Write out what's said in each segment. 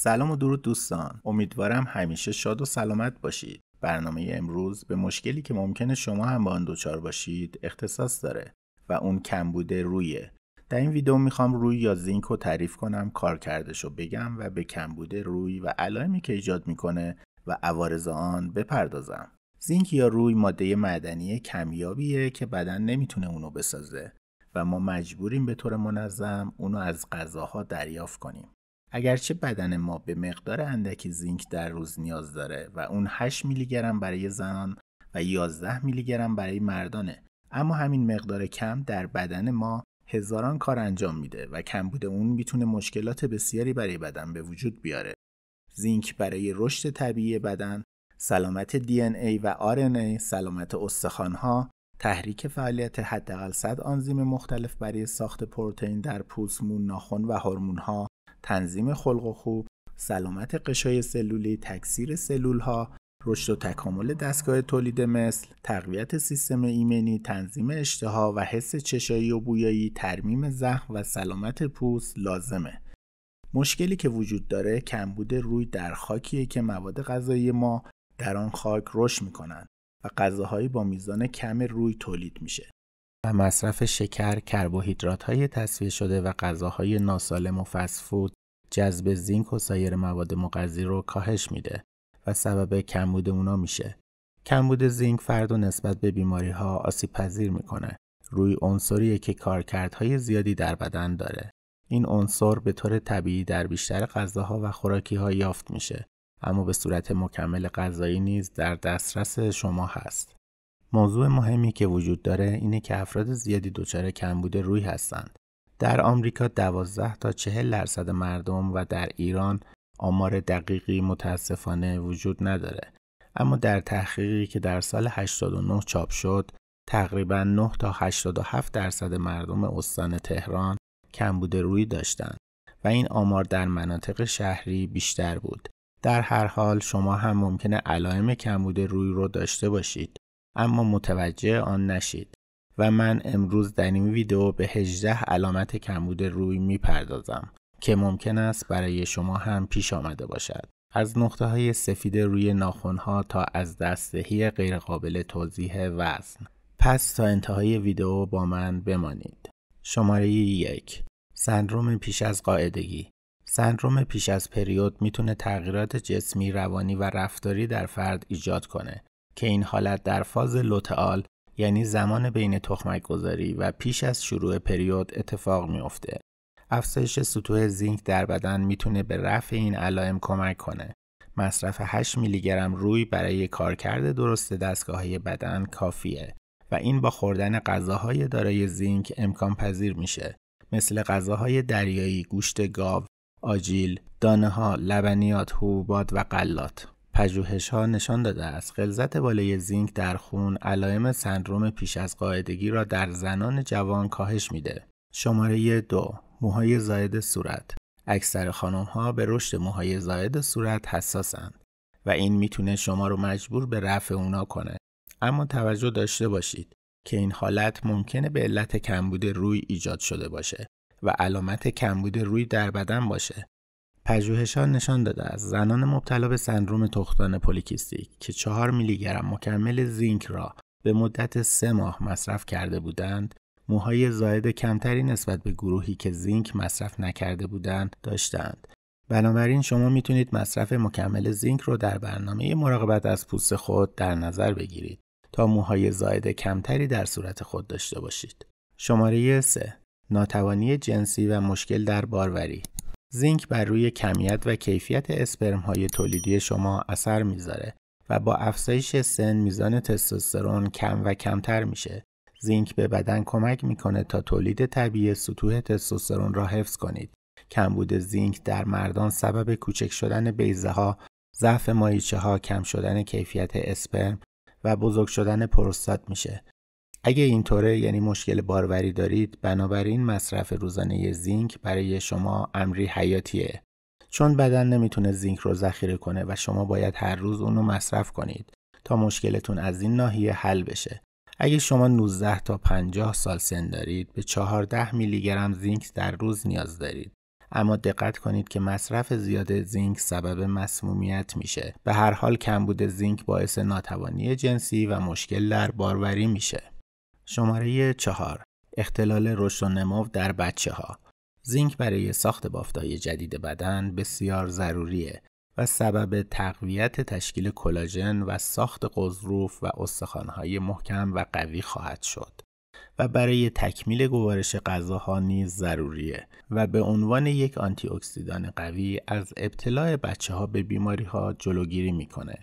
سلام و درود دوستان امیدوارم همیشه شاد و سلامت باشید برنامه امروز به مشکلی که ممکنه شما هم با آن دچار باشید اختصاص داره و اون کمبود رویه در این ویدیو میخوام روی یا زینک رو تعریف کنم کارکردش رو بگم و به کمبود روی و علائمی که ایجاد میکنه و عوارض آن بپردازم زینک یا روی ماده معدنی کمیابیه که بدن نمیتونه اونو بسازه و ما مجبوریم به طور منظم اونو از غذاها دریافت کنیم اگرچه بدن ما به مقدار اندکی زینک در روز نیاز داره و اون 8 میلی گرم برای زنان و 11 میلی گرم برای مردانه اما همین مقدار کم در بدن ما هزاران کار انجام میده و کمبود اون میتونه مشکلات بسیاری برای بدن به وجود بیاره زینک برای رشد طبیعی بدن سلامت دی ای و آر ای، سلامت ها تحریک فعالیت حداقل 100 آنزیم مختلف برای ساخت پروتئین در پوست، مون، ناخن و ها تنظیم خلق و خوب، سلامت قشای سلولی، تکثیر سلول ها، رشد و تکامل دستگاه تولید مثل، تقویت سیستم ایمنی، تنظیم اشتها و حس چشایی و بویایی، ترمیم زخم و سلامت پوست لازمه. مشکلی که وجود داره کمبود روی در خاکیه که مواد غذایی ما در آن خاک رشد میکنن و غذاهایی با میزان کم روی تولید میشه و مصرف شکر، کربوهیدرات های تصفیه شده و غذاهای ناسالم و فسفود جذب زینک و سایر مواد مغذی رو کاهش میده و سبب کمبود اونا میشه. کمبود زینک فرد و نسبت به بیماری ها آسیب پذیر میکنه. روی عنصریه که کارکردهای زیادی در بدن داره. این عنصر به طور طبیعی در بیشتر غذاها و خوراکی ها یافت میشه اما به صورت مکمل غذایی نیز در دسترس شما هست. موضوع مهمی که وجود داره اینه که افراد زیادی دچار کمبود روی هستند. در آمریکا 12 تا 40 درصد مردم و در ایران آمار دقیقی متاسفانه وجود نداره اما در تحقیقی که در سال 89 چاپ شد تقریبا 9 تا 87 درصد مردم استان تهران کمبود روی داشتند و این آمار در مناطق شهری بیشتر بود در هر حال شما هم ممکنه علائم کمبود روی رو داشته باشید اما متوجه آن نشید و من امروز در این ویدیو به 18 علامت کمبود روی میپردازم که ممکن است برای شما هم پیش آمده باشد. از نقطه های سفید روی ها تا از دستهی غیرقابل توضیح وزن. پس تا انتهای ویدیو با من بمانید. شماره یک سندروم پیش از قاعدگی سندروم پیش از پریود میتونه تغییرات جسمی، روانی و رفتاری در فرد ایجاد کنه که این حالت در فاز لوتئال یعنی زمان بین تخمک گذاری و پیش از شروع پریود اتفاق میافته. افزایش سطوح زینک در بدن میتونه به رفع این علائم کمک کنه. مصرف 8 میلی گرم روی برای کارکرد درست دستگاه های بدن کافیه و این با خوردن غذاهای دارای زینک امکان پذیر میشه مثل غذاهای دریایی، گوشت گاو، آجیل، دانه ها، لبنیات، حبوبات و غلات. پژوهش‌ها نشان داده است غلظت بالای زینک در خون علائم سندروم پیش از قاعدگی را در زنان جوان کاهش میده. شماره دو موهای زاید صورت اکثر خانم ها به رشد موهای زاید صورت حساسند و این میتونه شما رو مجبور به رفع اونا کنه. اما توجه داشته باشید که این حالت ممکنه به علت کمبود روی ایجاد شده باشه و علامت کمبود روی در بدن باشه. پژوهشان نشان داده است زنان مبتلا به سندروم تختان پولیکیستیک که 4 میلی گرم مکمل زینک را به مدت سه ماه مصرف کرده بودند موهای زاید کمتری نسبت به گروهی که زینک مصرف نکرده بودند داشتند بنابراین شما میتونید مصرف مکمل زینک رو در برنامه مراقبت از پوست خود در نظر بگیرید تا موهای زاید کمتری در صورت خود داشته باشید شماره 3 ناتوانی جنسی و مشکل در باروری زینک بر روی کمیت و کیفیت اسپرم های تولیدی شما اثر میذاره و با افزایش سن میزان تستوسترون کم و کمتر میشه. زینک به بدن کمک میکنه تا تولید طبیعی سطوح تستوسترون را حفظ کنید. کمبود زینک در مردان سبب کوچک شدن بیزه ها، ضعف مایچه ها، کم شدن کیفیت اسپرم و بزرگ شدن پروستات میشه. اگه اینطوره یعنی مشکل باروری دارید بنابراین مصرف روزانه زینک برای شما امری حیاتیه چون بدن نمیتونه زینک رو ذخیره کنه و شما باید هر روز اون مصرف کنید تا مشکلتون از این ناحیه حل بشه اگه شما 19 تا 50 سال سن دارید به 14 میلی گرم زینک در روز نیاز دارید اما دقت کنید که مصرف زیاد زینک سبب مسمومیت میشه به هر حال کمبود زینک باعث ناتوانی جنسی و مشکل در باروری میشه شماره چهار، اختلال رشد و نمو در بچه ها زینک برای ساخت بافتهای جدید بدن بسیار ضروریه و سبب تقویت تشکیل کلاژن و ساخت قضروف و استخوانهای محکم و قوی خواهد شد و برای تکمیل گوارش غذاها نیز ضروریه و به عنوان یک آنتی اکسیدان قوی از ابتلاع بچه ها به بیماری ها جلوگیری میکنه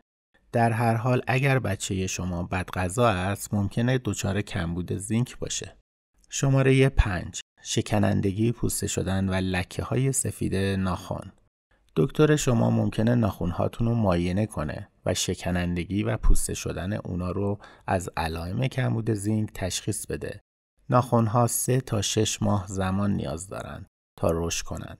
در هر حال اگر بچه شما غذا است ممکنه دچار کمبود زینک باشه. شماره 5 شکنندگی پوسته شدن و لکه های سفید ناخن دکتر شما ممکنه ناخون هاتون رو معاینه کنه و شکنندگی و پوسته شدن اونا رو از علائم کمبود زینک تشخیص بده. ناخن ها 3 تا 6 ماه زمان نیاز دارند تا رشد کنند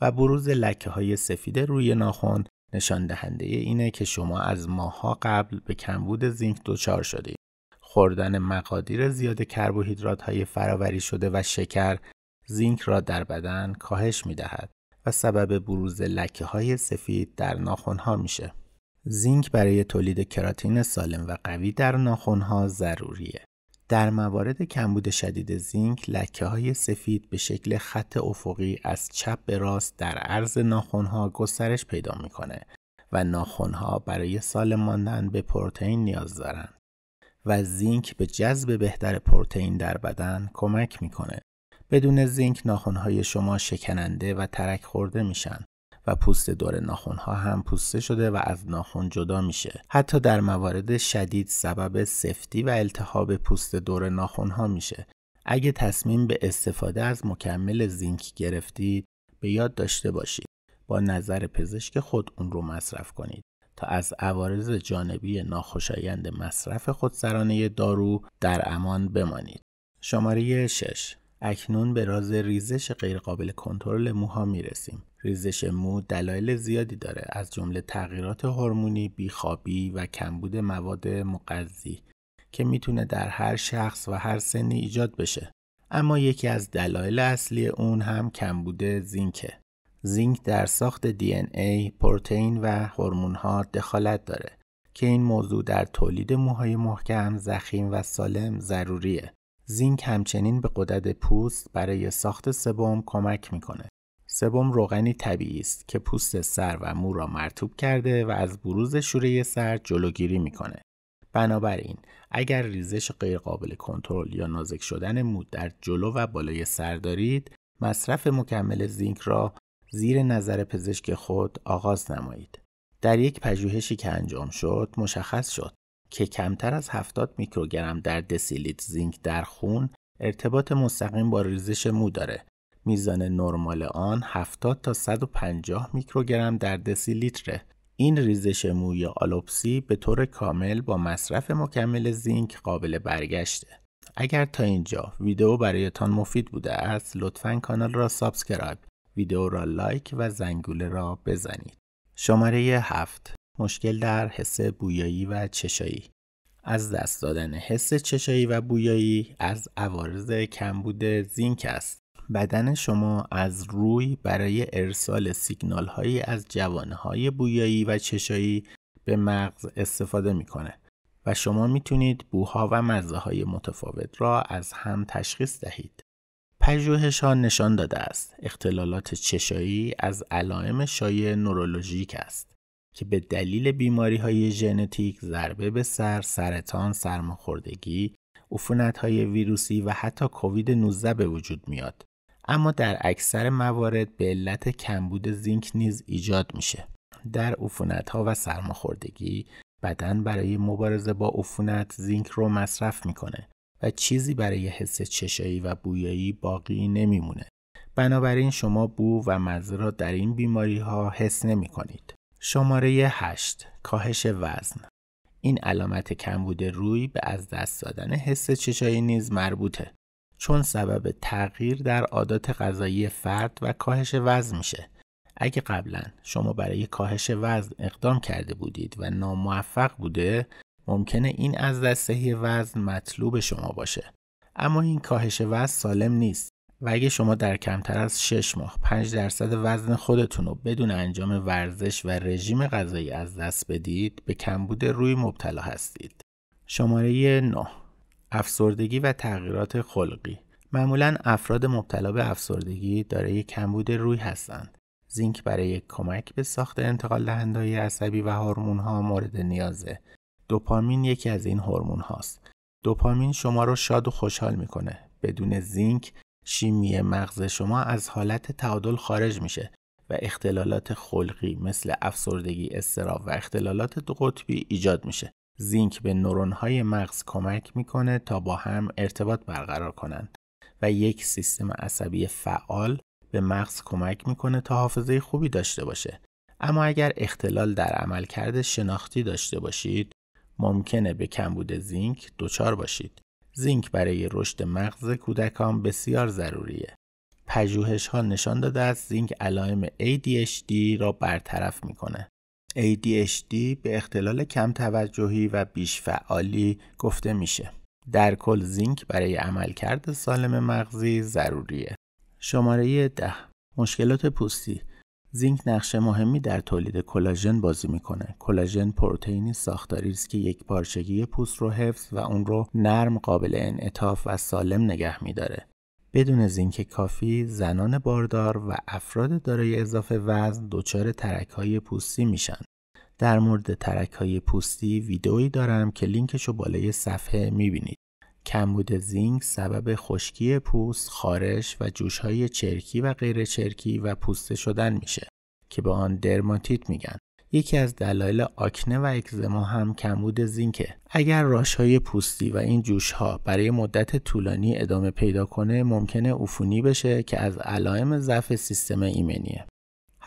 و بروز لکه های سفید روی ناخن نشان دهنده اینه که شما از ماها قبل به کمبود زینک دچار شدید خوردن مقادیر زیاد کربوهیدرات های فراوری شده و شکر زینک را در بدن کاهش می دهد و سبب بروز لکه های سفید در ناخن ها میشه. زینک برای تولید کراتین سالم و قوی در ناخن ها ضروریه. در موارد کمبود شدید زینک لکه های سفید به شکل خط افقی از چپ به راست در عرض ناخونها گسترش پیدا میکنه و ناخونها برای سال ماندن به پروتئین نیاز دارند و زینک به جذب بهتر پروتئین در بدن کمک میکنه بدون زینک ناخونهای شما شکننده و ترک خورده میشن و پوست دور ناخونها هم پوسته شده و از ناخون جدا میشه حتی در موارد شدید سبب سفتی و التهاب پوست دور ناخونها میشه اگه تصمیم به استفاده از مکمل زینک گرفتید به یاد داشته باشید با نظر پزشک خود اون رو مصرف کنید تا از عوارض جانبی ناخوشایند مصرف خودسرانه دارو در امان بمانید شماره 6 اکنون به راز ریزش غیرقابل کنترل موها رسیم ریزش مو دلایل زیادی داره از جمله تغییرات هورمونی، بیخوابی و کمبود مواد مغذی که تونه در هر شخص و هر سنی ایجاد بشه. اما یکی از دلایل اصلی اون هم کمبود زینکه. زینک در ساخت دی ان ای، پروتئین و هورمون ها دخالت داره که این موضوع در تولید موهای محکم، زخیم و سالم ضروریه. زینک همچنین به قدرت پوست برای ساخت سبوم کمک میکنه. سبوم روغنی طبیعی است که پوست سر و مو را مرتوب کرده و از بروز شوره سر جلوگیری میکنه. بنابراین اگر ریزش غیرقابل کنترل یا نازک شدن مو در جلو و بالای سر دارید، مصرف مکمل زینک را زیر نظر پزشک خود آغاز نمایید. در یک پژوهشی که انجام شد، مشخص شد که کمتر از 70 میکروگرم در دسیلیت زینک در خون ارتباط مستقیم با ریزش مو داره. میزان نرمال آن 70 تا 150 میکروگرم در دسیلیتره. این ریزش مو یا آلوپسی به طور کامل با مصرف مکمل زینک قابل برگشته. اگر تا اینجا ویدیو برایتان مفید بوده است لطفا کانال را سابسکرایب ویدیو را لایک و زنگوله را بزنید شماره 7. مشکل در حس بویایی و چشایی از دست دادن حس چشایی و بویایی از عوارض کمبود زینک است بدن شما از روی برای ارسال سیگنال هایی از جوانه های بویایی و چشایی به مغز استفاده میکنه و شما میتونید بوها و مزه های متفاوت را از هم تشخیص دهید. پژوهش ها نشان داده است اختلالات چشایی از علائم شایع نورولوژیک است. که به دلیل بیماری های ژنتیک، ضربه به سر، سرطان، سرماخوردگی، عفونت های ویروسی و حتی کووید 19 به وجود میاد. اما در اکثر موارد به علت کمبود زینک نیز ایجاد میشه. در عفونت ها و سرماخوردگی بدن برای مبارزه با عفونت زینک رو مصرف میکنه و چیزی برای حس چشایی و بویایی باقی نمیمونه. بنابراین شما بو و مزه را در این بیماری ها حس نمی کنید. شماره 8 کاهش وزن این علامت کمبود روی به از دست دادن حس چشایی نیز مربوطه چون سبب تغییر در عادات غذایی فرد و کاهش وزن میشه اگه قبلا شما برای کاهش وزن اقدام کرده بودید و ناموفق بوده ممکنه این از دست وزن مطلوب شما باشه اما این کاهش وزن سالم نیست و اگه شما در کمتر از 6 ماه 5 درصد وزن خودتون رو بدون انجام ورزش و رژیم غذایی از دست بدید به کمبود روی مبتلا هستید. شماره 9 افسردگی و تغییرات خلقی معمولا افراد مبتلا به افسردگی دارای کمبود روی هستند. زینک برای کمک به ساخت انتقال دهنده‌های عصبی و هورمون ها مورد نیازه. دوپامین یکی از این هورمون هاست. دوپامین شما رو شاد و خوشحال میکنه. بدون زینک شیمی مغز شما از حالت تعادل خارج میشه و اختلالات خلقی مثل افسردگی، استراب و اختلالات دو قطبی ایجاد میشه. زینک به نورونهای مغز کمک میکنه تا با هم ارتباط برقرار کنند و یک سیستم عصبی فعال به مغز کمک میکنه تا حافظه خوبی داشته باشه. اما اگر اختلال در عملکرد شناختی داشته باشید، ممکنه به کمبود زینک دچار باشید. زینک برای رشد مغز کودکان بسیار ضروریه. پژوهش ها نشان داده است زینک علائم ADHD را برطرف میکنه. ADHD به اختلال کم توجهی و بیش فعالی گفته میشه. در کل زینک برای عملکرد سالم مغزی ضروریه. شماره ده مشکلات پوستی زینک نقش مهمی در تولید کلاژن بازی میکنه کلاژن پروتئینی ساختاری است که یک پارچگی پوست رو حفظ و اون رو نرم قابل انعطاف و سالم نگه میداره بدون زینک کافی زنان باردار و افراد دارای اضافه وزن دچار ترک های پوستی میشن در مورد ترک های پوستی ویدئویی دارم که لینکشو رو بالای صفحه میبینید کمبود زینک سبب خشکی پوست، خارش و های چرکی و غیر چرکی و پوسته شدن میشه که به آن درماتیت میگن. یکی از دلایل آکنه و اکزما هم کمبود زینکه. اگر های پوستی و این ها برای مدت طولانی ادامه پیدا کنه ممکنه عفونی بشه که از علائم ضعف سیستم ایمنیه.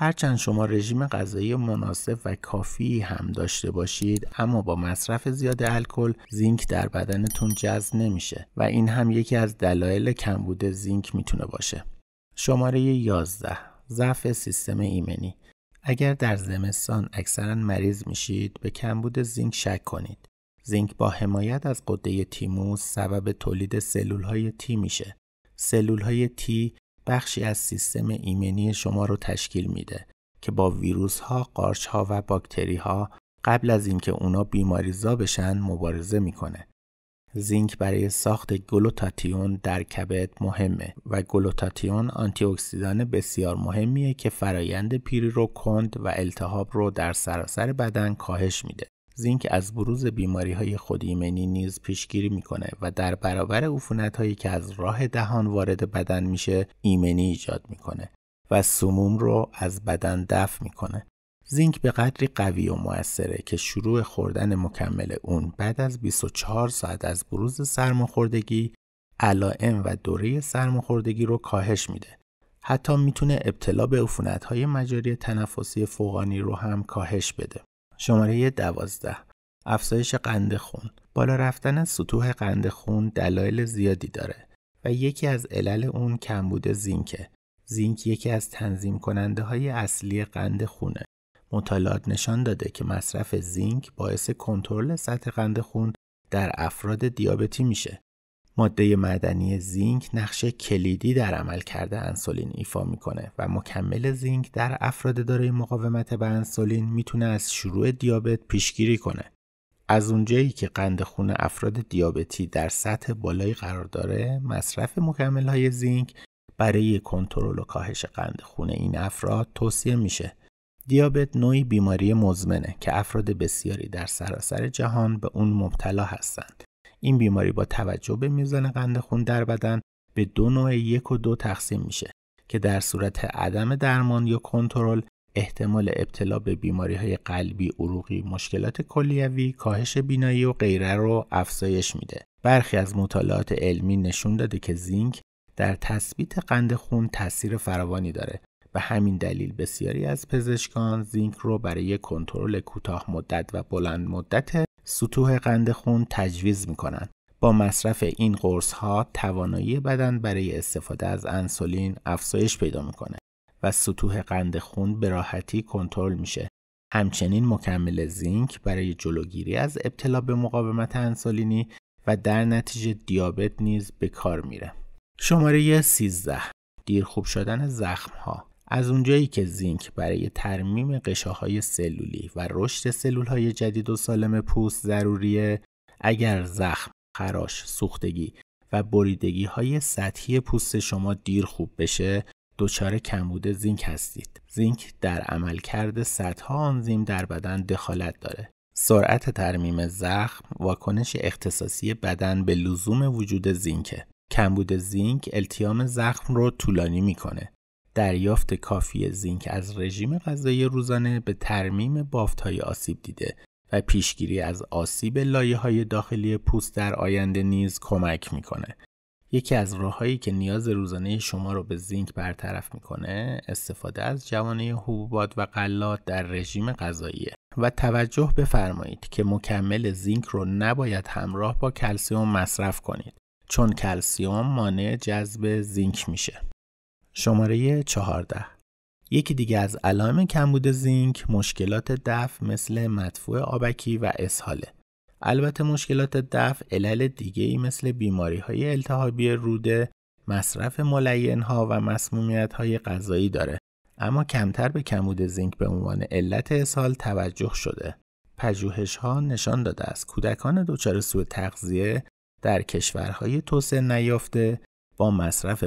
هرچند شما رژیم غذایی مناسب و کافی هم داشته باشید اما با مصرف زیاد الکل زینک در بدنتون جذب نمیشه و این هم یکی از دلایل کمبود زینک میتونه باشه شماره 11 ضعف سیستم ایمنی اگر در زمستان اکثرا مریض میشید به کمبود زینک شک کنید زینک با حمایت از قده تیموس سبب تولید سلول های تی میشه سلول های تی بخشی از سیستم ایمنی شما رو تشکیل میده که با ویروس ها، قارچ ها و باکتری ها قبل از اینکه اونا بیماریزا بشن مبارزه میکنه. زینک برای ساخت گلوتاتیون در کبد مهمه و گلوتاتیون آنتی اکسیدان بسیار مهمیه که فرایند پیری رو کند و التهاب رو در سراسر بدن کاهش میده. زینک از بروز بیماری های ایمنی نیز پیشگیری میکنه و در برابر عفونت هایی که از راه دهان وارد بدن میشه ایمنی ایجاد میکنه و سموم رو از بدن دفع میکنه زینک به قدری قوی و موثره که شروع خوردن مکمل اون بعد از 24 ساعت از بروز سرماخوردگی علائم و دوره سرماخوردگی رو کاهش میده حتی میتونه ابتلا به های مجاری تنفسی فوقانی رو هم کاهش بده شماره 12 افزایش قند خون بالا رفتن از سطوح قند خون دلایل زیادی داره و یکی از علل اون کمبود زینکه زینک یکی از تنظیم کننده های اصلی قند خونه مطالعات نشان داده که مصرف زینک باعث کنترل سطح قند خون در افراد دیابتی میشه ماده معدنی زینک نقش کلیدی در عمل کرده انسولین ایفا میکنه و مکمل زینک در افراد دارای مقاومت به انسولین میتونه از شروع دیابت پیشگیری کنه. از اونجایی که قند خون افراد دیابتی در سطح بالایی قرار داره، مصرف مکمل های زینک برای کنترل و کاهش قند خون این افراد توصیه میشه. دیابت نوعی بیماری مزمنه که افراد بسیاری در سراسر جهان به اون مبتلا هستند. این بیماری با توجه به میزان قند خون در بدن به دو نوع یک و دو تقسیم میشه که در صورت عدم درمان یا کنترل احتمال ابتلا به بیماری های قلبی، عروقی، مشکلات کلیوی، کاهش بینایی و غیره رو افزایش میده. برخی از مطالعات علمی نشون داده که زینک در تثبیت قند خون تاثیر فراوانی داره و همین دلیل بسیاری از پزشکان زینک رو برای کنترل کوتاه مدت و بلند مدت سطوح قند خون تجویز می کنند. با مصرف این قرص ها توانایی بدن برای استفاده از انسولین افزایش پیدا میکنه و سطوح قند خون به راحتی کنترل میشه. همچنین مکمل زینک برای جلوگیری از ابتلا به مقاومت انسولینی و در نتیجه دیابت نیز به کار میره. شماره 13 دیر خوب شدن زخم ها از اونجایی که زینک برای ترمیم قشاهای سلولی و رشد سلولهای جدید و سالم پوست ضروریه اگر زخم، خراش، سوختگی و بریدگی های سطحی پوست شما دیر خوب بشه دچار کمبود زینک هستید. زینک در عملکرد صدها آنزیم در بدن دخالت داره. سرعت ترمیم زخم واکنش اختصاصی بدن به لزوم وجود زینکه. کمبود زینک التیام زخم رو طولانی میکنه. دریافت کافی زینک از رژیم غذایی روزانه به ترمیم های آسیب دیده و پیشگیری از آسیب لایه های داخلی پوست در آینده نیز کمک میکنه. یکی از راههایی که نیاز روزانه شما رو به زینک برطرف میکنه استفاده از جوانه حبوبات و غلات در رژیم غذاییه و توجه بفرمایید که مکمل زینک رو نباید همراه با کلسیوم مصرف کنید چون کلسیوم مانع جذب زینک میشه شماره 14 یکی دیگه از علائم کمبود زینک مشکلات دفع مثل مدفوع آبکی و اسهاله. البته مشکلات دفع علل دیگه ای مثل بیماری های التهابی روده، مصرف ملین ها و مسمومیت های غذایی داره. اما کمتر به کمبود زینک به عنوان علت اسهال توجه شده. پژوهش ها نشان داده است کودکان دچار سوء تغذیه در کشورهای توسعه نیافته با مصرف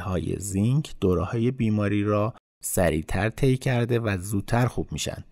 های زینک دوره بیماری را سریعتر طی کرده و زودتر خوب میشن.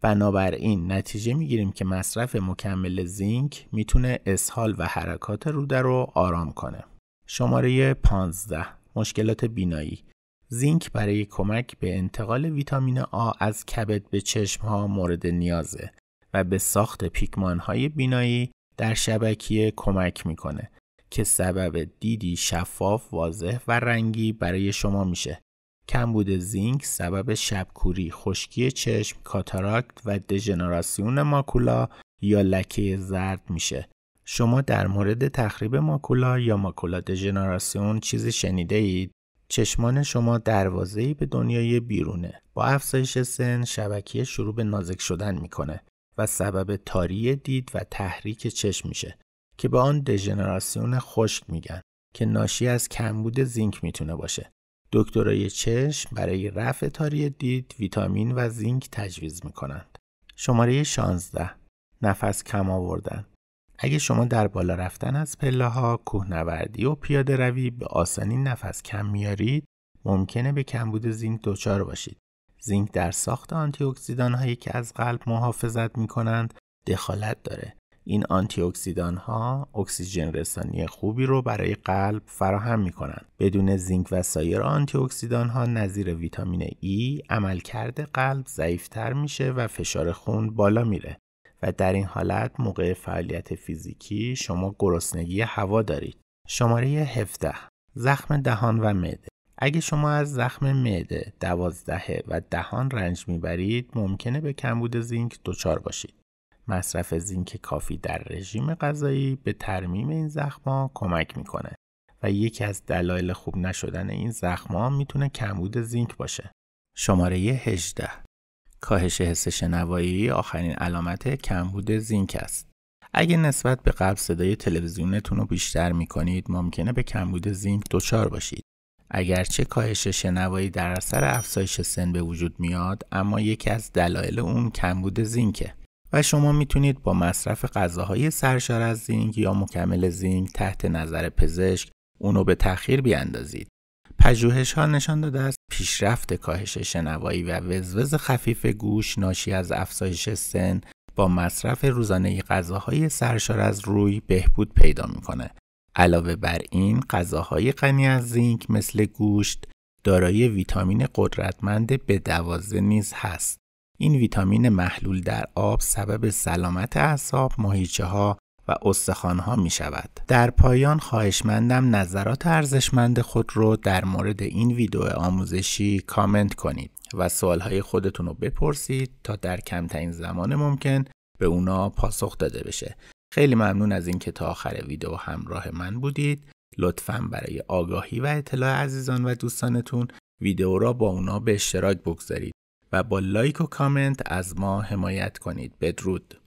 بنابراین نتیجه میگیریم که مصرف مکمل زینک میتونه اسهال و حرکات روده رو آرام کنه. شماره 15 مشکلات بینایی زینک برای کمک به انتقال ویتامین آ از کبد به چشم ها مورد نیازه و به ساخت پیکمان های بینایی در شبکیه کمک میکنه که سبب دیدی شفاف، واضح و رنگی برای شما میشه. کمبود زینک سبب شبکوری، خشکی چشم، کاتاراکت و دژنراسیون ماکولا یا لکه زرد میشه. شما در مورد تخریب ماکولا یا ماکولا دژنراسیون چیزی شنیده اید؟ چشمان شما دروازه‌ای به دنیای بیرونه. با افزایش سن شبکیه شروع به نازک شدن میکنه و سبب تاری دید و تحریک چشم میشه. که به آن دژنراسیون خشک میگن که ناشی از کمبود زینک میتونه باشه. دکترای چشم برای رفع تاری دید ویتامین و زینک تجویز میکنند. شماره 16 نفس کم آوردن اگه شما در بالا رفتن از پله ها، کوهنوردی و پیاده روی به آسانی نفس کم میارید، ممکنه به کمبود زینک دچار باشید. زینک در ساخت آنتی هایی که از قلب محافظت میکنند دخالت داره این آنتی اکسیدان ها اکسیژن رسانی خوبی رو برای قلب فراهم می بدون زینک و سایر آنتی اکسیدان ها نظیر ویتامین ای e عملکرد قلب ضعیفتر میشه و فشار خون بالا میره و در این حالت موقع فعالیت فیزیکی شما گرسنگی هوا دارید. شماره 17 زخم دهان و معده اگه شما از زخم معده، دوازدهه و دهان رنج میبرید ممکنه به کمبود زینک دچار باشید. مصرف زینک کافی در رژیم غذایی به ترمیم این زخما کمک میکنه و یکی از دلایل خوب نشدن این زخما میتونه کمبود زینک باشه. شماره 18 کاهش حس شنوایی آخرین علامت کمبود زینک است. اگه نسبت به قبل صدای تلویزیونتون رو بیشتر میکنید ممکنه به کمبود زینک دچار باشید. اگرچه کاهش شنوایی در اثر افزایش سن به وجود میاد اما یکی از دلایل اون کمبود زینکه و شما میتونید با مصرف غذاهای سرشار از زینگ یا مکمل زینگ تحت نظر پزشک اونو به تأخیر بیاندازید. پژوهش ها نشان داده است پیشرفت کاهش شنوایی و وزوز خفیف گوش ناشی از افزایش سن با مصرف روزانه غذاهای سرشار از روی بهبود پیدا میکنه. علاوه بر این غذاهای غنی از زینک مثل گوشت دارای ویتامین قدرتمند به دوازه نیز هست این ویتامین محلول در آب سبب سلامت اعصاب، ماهیچه ها و استخوان ها می شود. در پایان خواهشمندم نظرات ارزشمند خود رو در مورد این ویدیو آموزشی کامنت کنید و سوالهای خودتون رو بپرسید تا در کمترین زمان ممکن به اونا پاسخ داده بشه. خیلی ممنون از اینکه تا آخر ویدیو همراه من بودید. لطفا برای آگاهی و اطلاع عزیزان و دوستانتون ویدیو را با اونا به اشتراک بگذارید. و با لایک و کامنت از ما حمایت کنید بدرود